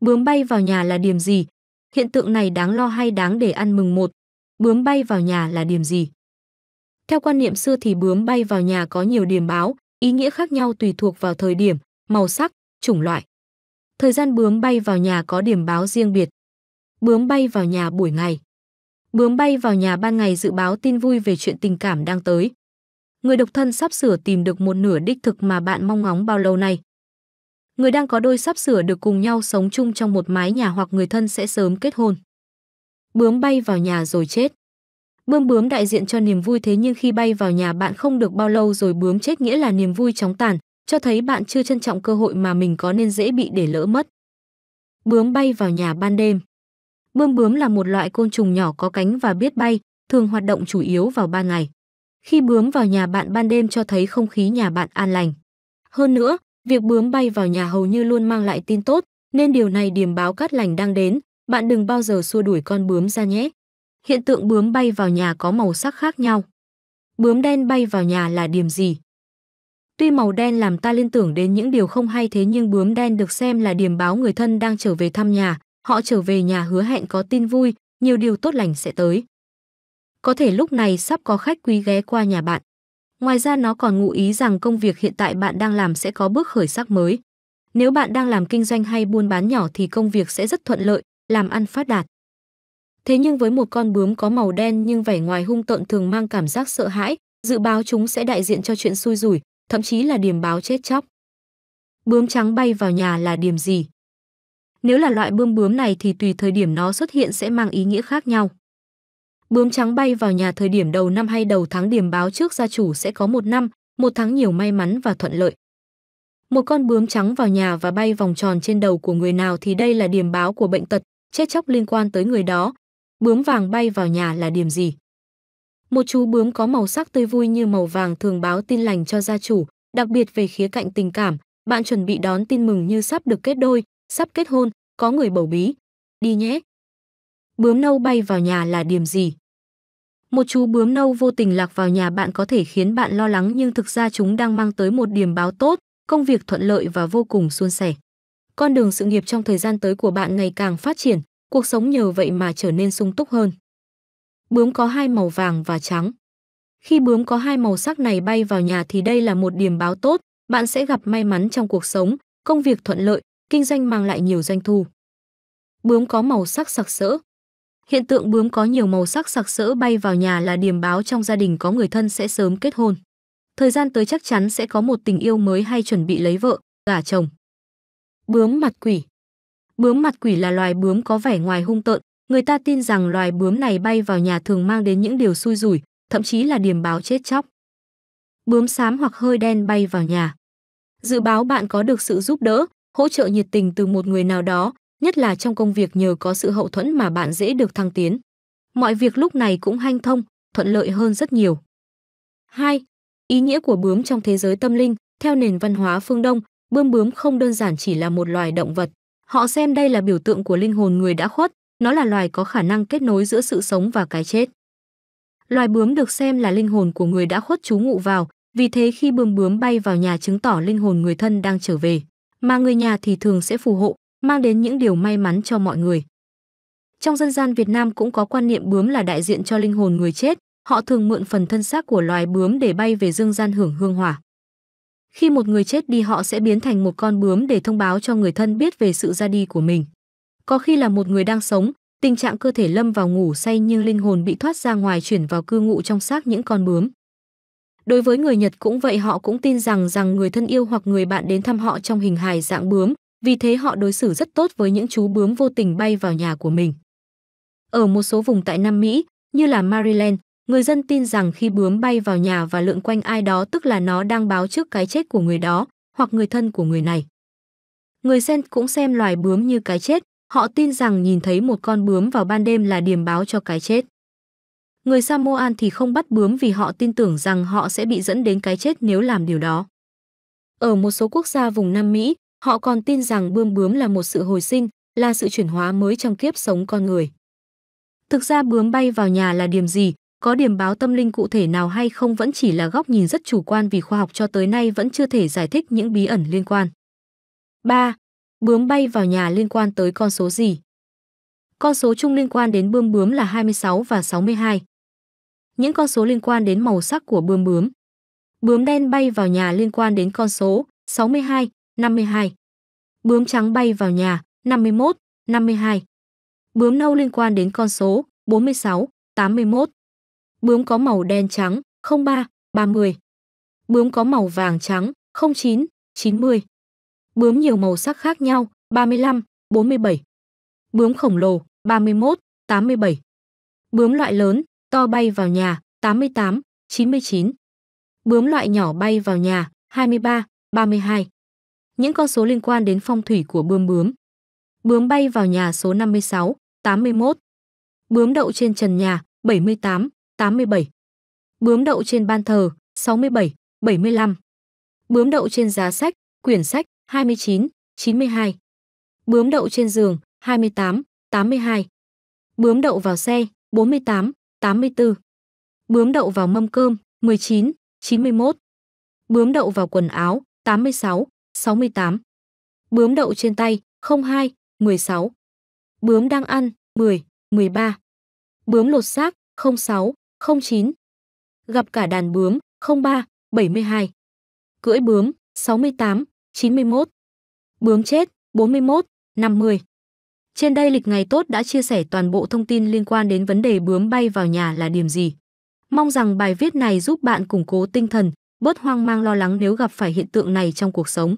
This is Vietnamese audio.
Bướm bay vào nhà là điểm gì? Hiện tượng này đáng lo hay đáng để ăn mừng một? Bướm bay vào nhà là điểm gì? Theo quan niệm xưa thì bướm bay vào nhà có nhiều điểm báo, ý nghĩa khác nhau tùy thuộc vào thời điểm, màu sắc, chủng loại. Thời gian bướm bay vào nhà có điểm báo riêng biệt. Bướm bay vào nhà buổi ngày. Bướm bay vào nhà ban ngày dự báo tin vui về chuyện tình cảm đang tới. Người độc thân sắp sửa tìm được một nửa đích thực mà bạn mong ngóng bao lâu nay người đang có đôi sắp sửa được cùng nhau sống chung trong một mái nhà hoặc người thân sẽ sớm kết hôn. Bướm bay vào nhà rồi chết. Bươm bướm đại diện cho niềm vui thế nhưng khi bay vào nhà bạn không được bao lâu rồi bướm chết nghĩa là niềm vui chóng tàn, cho thấy bạn chưa trân trọng cơ hội mà mình có nên dễ bị để lỡ mất. Bướm bay vào nhà ban đêm. Bươm bướm là một loại côn trùng nhỏ có cánh và biết bay, thường hoạt động chủ yếu vào ban ngày. Khi bướm vào nhà bạn ban đêm cho thấy không khí nhà bạn an lành. Hơn nữa, Việc bướm bay vào nhà hầu như luôn mang lại tin tốt, nên điều này điềm báo cát lành đang đến, bạn đừng bao giờ xua đuổi con bướm ra nhé. Hiện tượng bướm bay vào nhà có màu sắc khác nhau. Bướm đen bay vào nhà là điểm gì? Tuy màu đen làm ta liên tưởng đến những điều không hay thế nhưng bướm đen được xem là điểm báo người thân đang trở về thăm nhà, họ trở về nhà hứa hẹn có tin vui, nhiều điều tốt lành sẽ tới. Có thể lúc này sắp có khách quý ghé qua nhà bạn. Ngoài ra nó còn ngụ ý rằng công việc hiện tại bạn đang làm sẽ có bước khởi sắc mới. Nếu bạn đang làm kinh doanh hay buôn bán nhỏ thì công việc sẽ rất thuận lợi, làm ăn phát đạt. Thế nhưng với một con bướm có màu đen nhưng vẻ ngoài hung tợn thường mang cảm giác sợ hãi, dự báo chúng sẽ đại diện cho chuyện xui rủi, thậm chí là điểm báo chết chóc. Bướm trắng bay vào nhà là điểm gì? Nếu là loại bướm bướm này thì tùy thời điểm nó xuất hiện sẽ mang ý nghĩa khác nhau. Bướm trắng bay vào nhà thời điểm đầu năm hay đầu tháng điểm báo trước gia chủ sẽ có một năm, một tháng nhiều may mắn và thuận lợi. Một con bướm trắng vào nhà và bay vòng tròn trên đầu của người nào thì đây là điểm báo của bệnh tật, chết chóc liên quan tới người đó. Bướm vàng bay vào nhà là điểm gì? Một chú bướm có màu sắc tươi vui như màu vàng thường báo tin lành cho gia chủ, đặc biệt về khía cạnh tình cảm, bạn chuẩn bị đón tin mừng như sắp được kết đôi, sắp kết hôn, có người bầu bí. Đi nhé! bướm nâu bay vào nhà là điểm gì? Một chú bướm nâu vô tình lạc vào nhà bạn có thể khiến bạn lo lắng nhưng thực ra chúng đang mang tới một điểm báo tốt, công việc thuận lợi và vô cùng suôn sẻ. Con đường sự nghiệp trong thời gian tới của bạn ngày càng phát triển, cuộc sống nhờ vậy mà trở nên sung túc hơn. Bướm có hai màu vàng và trắng. Khi bướm có hai màu sắc này bay vào nhà thì đây là một điểm báo tốt, bạn sẽ gặp may mắn trong cuộc sống, công việc thuận lợi, kinh doanh mang lại nhiều doanh thu. Bướm có màu sắc sặc sỡ. Hiện tượng bướm có nhiều màu sắc sặc sỡ bay vào nhà là điểm báo trong gia đình có người thân sẽ sớm kết hôn. Thời gian tới chắc chắn sẽ có một tình yêu mới hay chuẩn bị lấy vợ, gả chồng. Bướm mặt quỷ Bướm mặt quỷ là loài bướm có vẻ ngoài hung tợn, người ta tin rằng loài bướm này bay vào nhà thường mang đến những điều xui rủi, thậm chí là điểm báo chết chóc. Bướm xám hoặc hơi đen bay vào nhà. Dự báo bạn có được sự giúp đỡ, hỗ trợ nhiệt tình từ một người nào đó, nhất là trong công việc nhờ có sự hậu thuẫn mà bạn dễ được thăng tiến. Mọi việc lúc này cũng hanh thông, thuận lợi hơn rất nhiều. 2. Ý nghĩa của bướm trong thế giới tâm linh, theo nền văn hóa phương Đông, bươm bướm không đơn giản chỉ là một loài động vật. Họ xem đây là biểu tượng của linh hồn người đã khuất, nó là loài có khả năng kết nối giữa sự sống và cái chết. Loài bướm được xem là linh hồn của người đã khuất trú ngụ vào, vì thế khi bươm bướm bay vào nhà chứng tỏ linh hồn người thân đang trở về, mà người nhà thì thường sẽ phù hộ, mang đến những điều may mắn cho mọi người. Trong dân gian Việt Nam cũng có quan niệm bướm là đại diện cho linh hồn người chết, họ thường mượn phần thân xác của loài bướm để bay về dương gian hưởng hương hỏa. Khi một người chết đi họ sẽ biến thành một con bướm để thông báo cho người thân biết về sự ra đi của mình. Có khi là một người đang sống, tình trạng cơ thể lâm vào ngủ say nhưng linh hồn bị thoát ra ngoài chuyển vào cư ngụ trong xác những con bướm. Đối với người Nhật cũng vậy họ cũng tin rằng rằng người thân yêu hoặc người bạn đến thăm họ trong hình hài dạng bướm, vì thế họ đối xử rất tốt với những chú bướm vô tình bay vào nhà của mình. Ở một số vùng tại Nam Mỹ, như là Maryland, người dân tin rằng khi bướm bay vào nhà và lượn quanh ai đó tức là nó đang báo trước cái chết của người đó hoặc người thân của người này. Người sen cũng xem loài bướm như cái chết, họ tin rằng nhìn thấy một con bướm vào ban đêm là điềm báo cho cái chết. Người Samoan thì không bắt bướm vì họ tin tưởng rằng họ sẽ bị dẫn đến cái chết nếu làm điều đó. Ở một số quốc gia vùng Nam Mỹ, Họ còn tin rằng bươm bướm là một sự hồi sinh, là sự chuyển hóa mới trong kiếp sống con người. Thực ra bướm bay vào nhà là điểm gì, có điểm báo tâm linh cụ thể nào hay không vẫn chỉ là góc nhìn rất chủ quan vì khoa học cho tới nay vẫn chưa thể giải thích những bí ẩn liên quan. 3. Bướm bay vào nhà liên quan tới con số gì? Con số chung liên quan đến bươm bướm là 26 và 62. Những con số liên quan đến màu sắc của bươm bướm. Bướm đen bay vào nhà liên quan đến con số 62, 52. Bướm trắng bay vào nhà, 51, 52. Bướm nâu liên quan đến con số, 46, 81. Bướm có màu đen trắng, 03, 30. Bướm có màu vàng trắng, 09, 90. Bướm nhiều màu sắc khác nhau, 35, 47. Bướm khổng lồ, 31, 87. Bướm loại lớn, to bay vào nhà, 88, 99. Bướm loại nhỏ bay vào nhà, 23, 32 những con số liên quan đến phong thủy của bướm bướm. Bướm bay vào nhà số 56, 81. Bướm đậu trên trần nhà 78, 87. Bướm đậu trên ban thờ 67, 75. Bướm đậu trên giá sách, quyển sách 29, 92. Bướm đậu trên giường 28, 82. Bướm đậu vào xe 48, 84. Bướm đậu vào mâm cơm 19, 91. Bướm đậu vào quần áo 86, 68. Bướm đậu trên tay, 02, 16. Bướm đang ăn, 10, 13. Bướm lột xác, 06, 09. Gặp cả đàn bướm, 03, 72. Cưỡi bướm, 68, 91. Bướm chết, 41, 50. Trên đây lịch ngày tốt đã chia sẻ toàn bộ thông tin liên quan đến vấn đề bướm bay vào nhà là điểm gì. Mong rằng bài viết này giúp bạn củng cố tinh thần, bớt hoang mang lo lắng nếu gặp phải hiện tượng này trong cuộc sống.